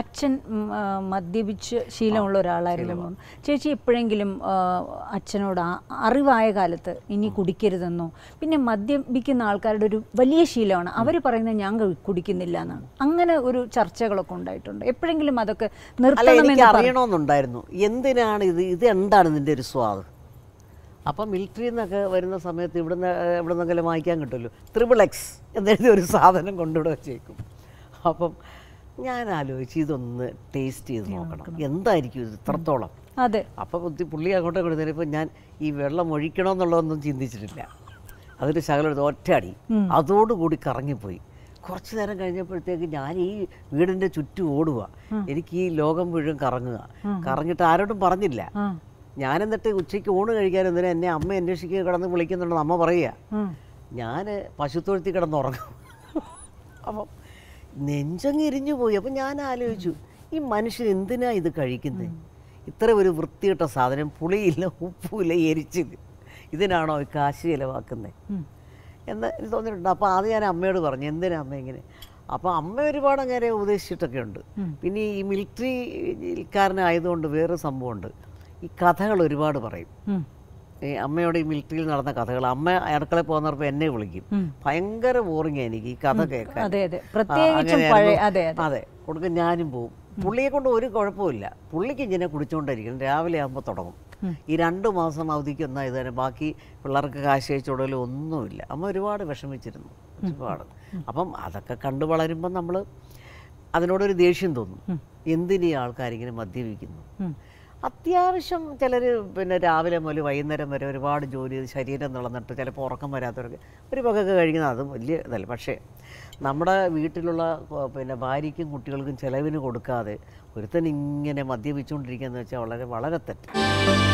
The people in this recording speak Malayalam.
അച്ഛൻ മദ്യപിച്ച് ശീലമുള്ള ഒരാളായിരുന്നു ചേച്ചി എപ്പോഴെങ്കിലും അച്ഛനോട് അറിവായ കാലത്ത് ഇനി കുടിക്കരുതെന്നോ പിന്നെ മദ്യപിക്കുന്ന ആൾക്കാരുടെ ഒരു വലിയ ശീലമാണ് അവർ പറയുന്നത് ഞാൻ കുടിക്കുന്നില്ല എന്നാണ് അങ്ങനെ ഒരു ചർച്ചകളൊക്കെ ഉണ്ടായിട്ടുണ്ട് എപ്പോഴെങ്കിലും അതൊക്കെ നിർത്തണമെന്ന് എന്തിനാണ് ഇത് ഇത് എന്താണ് ഇതിൻ്റെ ഒരു സ്വാദ് അപ്പം മിലിറ്ററിയിൽ നിന്നൊക്കെ വരുന്ന സമയത്ത് ഇവിടുന്ന് ഇവിടെ നിന്നെങ്കിലും വാങ്ങിക്കാൻ കിട്ടുമല്ലോ ത്രിബിൾ എക്സ് എന്നെഴുതിയ ഒരു സാധനം കൊണ്ടുവിടുക ചേക്കും അപ്പം ഞാൻ ആലോചിച്ച് ഇതൊന്ന് ടേസ്റ്റ് ചെയ്ത് നോക്കണം എന്തായിരിക്കും ഇത് ഇത്രത്തോളം അതെ അപ്പോൾ പുള്ളി അങ്ങോട്ട് കൊടുത്തപ്പോൾ ഞാൻ ഈ വെള്ളം ഒഴിക്കണമെന്നുള്ളതൊന്നും ചിന്തിച്ചിട്ടില്ല അതൊരു ശകലെടുത്ത് ഒറ്റയടി അതോടുകൂടി കറങ്ങിപ്പോയി കുറച്ച് നേരം കഴിഞ്ഞപ്പോഴത്തേക്ക് ഞാൻ ഈ വീടിൻ്റെ ചുറ്റും ഓടുക എനിക്ക് ഈ ലോകം മുഴുവൻ കറങ്ങുക കറങ്ങിട്ട് ആരോടും പറഞ്ഞില്ല ഞാൻ എന്നിട്ട് ഉച്ചയ്ക്ക് ഊണ് കഴിക്കാൻ എന്തിനാ എന്നെ അമ്മ അന്വേഷിക്കുക കിടന്ന് വിളിക്കുന്നുണ്ടെന്ന് അമ്മ പറയുക ഞാൻ പശുത്തൊഴുത്തി കിടന്നുറങ്ങും അപ്പം നെഞ്ചങ്ങ് എരിഞ്ഞു പോയി അപ്പം ഞാൻ ആലോചിച്ചു ഈ മനുഷ്യൻ എന്തിനാ ഇത് കഴിക്കുന്നത് ഇത്ര ഒരു വൃത്തിയിട്ട സാധനം പുളിയില്ല ഉപ്പുമില്ല എരിച്ചില്ല ഇതിനാണോ കാശ് ചിലവാക്കുന്നത് എന്ന് എനിക്ക് തോന്നിയിട്ടുണ്ട് അപ്പോൾ ആദ്യം ഞാൻ അമ്മയോട് പറഞ്ഞു എന്തിനാ അമ്മ ഇങ്ങനെ അപ്പോൾ അമ്മ ഒരുപാട് അങ്ങനെ ഉപദേശിച്ചിട്ടൊക്കെ ഉണ്ട് പിന്നെ ഈ മിലിറ്ററിക്കാരനായതുകൊണ്ട് വേറെ സംഭവമുണ്ട് ഈ കഥകൾ ഒരുപാട് പറയും ഈ അമ്മയോട് ഈ മിലിറ്ററിയിൽ നടന്ന കഥകൾ അമ്മ അടുക്കളയിൽ പോകുന്നവർക്ക് എന്നെ വിളിക്കും ഭയങ്കര ബോറിംഗ് എനിക്ക് ഈ കഥ കേൾക്കാൻ അതെ കൊടുക്കും ഞാനും പോവും പുള്ളിയെ കൊണ്ട് ഒരു കുഴപ്പമില്ല പുള്ളിക്ക് ഇങ്ങനെ കുടിച്ചുകൊണ്ടിരിക്കണം രാവിലെ ആകുമ്പോൾ തുടങ്ങും ഈ രണ്ട് മാസം അവധിക്ക് ഒന്നാ ഇത് തന്നെ ബാക്കി പിള്ളേർക്ക് കാശ് അയച്ചുകൊടലും ഒന്നുമില്ല അമ്മ ഒരുപാട് വിഷമിച്ചിരുന്നു ഒരുപാട് അപ്പം അതൊക്കെ കണ്ടു വളരുമ്പോൾ നമ്മൾ അതിനോടൊരു ദേഷ്യം തോന്നും എന്തിനീ ആൾക്കാരിങ്ങനെ മദ്യപിക്കുന്നു അത്യാവശ്യം ചിലർ പിന്നെ രാവിലെ മുതൽ വൈകുന്നേരം വരെ ഒരുപാട് ജോലി ചെയ്ത് ശരീരം നിളന്നിട്ട് ചിലപ്പോൾ ഉറക്കം വരാത്തവർക്ക് ഒരു പകൊക്കെ കഴിക്കുന്നത് അതും വലിയ ഇതല്ല പക്ഷേ നമ്മുടെ വീട്ടിലുള്ള പിന്നെ ഭാര്യയ്ക്കും കുട്ടികൾക്കും ചിലവിന് കൊടുക്കാതെ ഒരുത്തൻ ഇങ്ങനെ മദ്യപിച്ചുകൊണ്ടിരിക്കുക എന്ന് വെച്ചാൽ വളരെ വളരെ തെറ്റ്